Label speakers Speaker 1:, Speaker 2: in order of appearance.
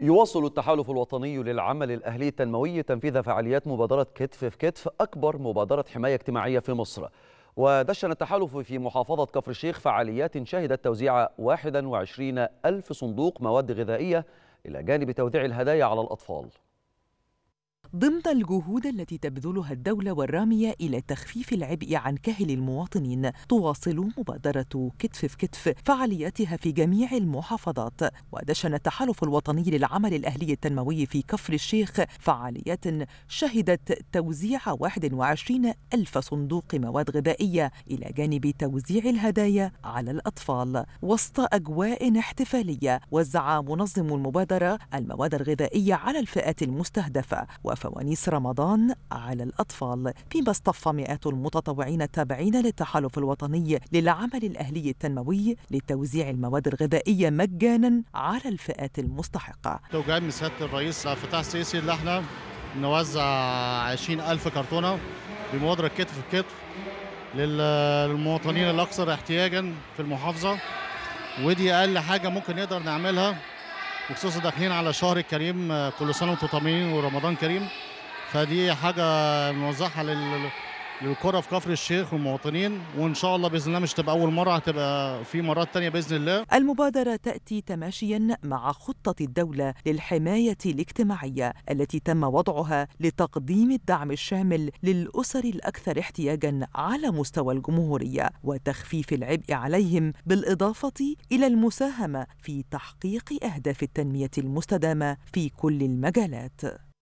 Speaker 1: يواصل التحالف الوطني للعمل الأهلي التنموي تنفيذ فعاليات مبادرة كتف في كتف أكبر مبادرة حماية اجتماعية في مصر ودشن التحالف في محافظة كفر الشيخ فعاليات شهدت توزيع 21 ألف صندوق مواد غذائية إلى جانب توزيع الهدايا على الأطفال
Speaker 2: ضمن الجهود التي تبذلها الدولة والرامية إلى تخفيف العبء عن كهل المواطنين تواصل مبادرة كتف في كتف فعالياتها في جميع المحافظات ودشن التحالف الوطني للعمل الأهلي التنموي في كفر الشيخ فعاليات شهدت توزيع 21 ألف صندوق مواد غذائية إلى جانب توزيع الهدايا على الأطفال وسط أجواء احتفالية وزع منظم المبادرة المواد الغذائية على الفئات المستهدفة وفوانيس رمضان على الأطفال فيما اصطف مئات المتطوعين التابعين للتحالف الوطني للعمل الأهلي التنموي لتوزيع المواد الغذائية مجانا على الفئات المستحقة
Speaker 3: توجيه من سيادة الرئيس عبد الفتاح السيسي اللي احنا نوزع 20000 كرتونة بمبادرة كتف الكتف للمواطنين الأكثر احتياجا في المحافظة ودي أقل حاجة ممكن نقدر نعملها وخصوصا داخلين على شهر الكريم آه، كل سنه وانتم طمنين ورمضان كريم فدي حاجه نوضحها لل للكره في كفر الشيخ والمواطنين وان شاء الله باذن الله مش تبقى اول مره هتبقى في مرات تانية باذن الله المبادره تاتي تماشيا مع خطه
Speaker 2: الدوله للحمايه الاجتماعيه التي تم وضعها لتقديم الدعم الشامل للاسر الاكثر احتياجا على مستوى الجمهوريه وتخفيف العبء عليهم بالاضافه الى المساهمه في تحقيق اهداف التنميه المستدامه في كل المجالات